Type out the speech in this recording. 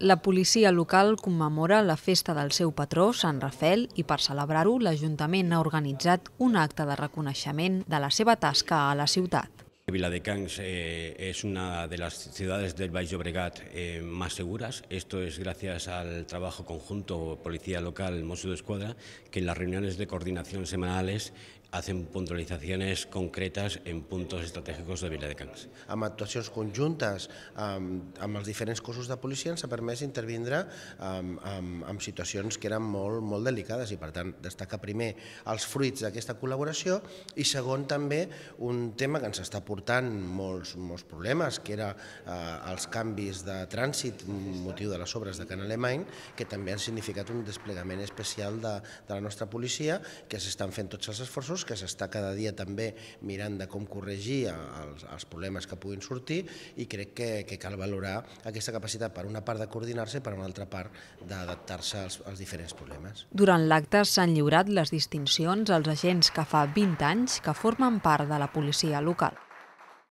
La policia local commemora la festa del seu patró, Sant Rafel, i per celebrar-ho l'Ajuntament ha organitzat un acte de reconeixement de la seva tasca a la ciutat. Viladecans eh, es una de las ciudades del Valle Llobregat eh, más seguras. Esto es gracias al trabajo conjunto Policía Local Mossos de Escuadra, que en las reuniones de coordinación semanales hacen puntualizaciones concretas en puntos estratègics de Viladecans. Amb actuacions conjuntes amb, amb els diferents cossos de policia ens ha permès intervindre amb, amb, amb situacions que eren molt, molt delicades i per tant destaca primer els fruits d'aquesta col·laboració i segon també un tema que ens està portant molts, molts problemes que era eh, els canvis de trànsit motiu de les obres de Can Alemany que també han significat un desplegament especial de, de la nostra policia que s'estan fent tots els esforços que s'està cada dia també mirant de com corregir els, els problemes que puguin sortir i crec que, que cal valorar aquesta capacitat per una part de coordinar-se i per una altra part d'adaptar-se als, als diferents problemes. Durant l'acte s'han lliurat les distincions als agents que fa 20 anys que formen part de la policia local.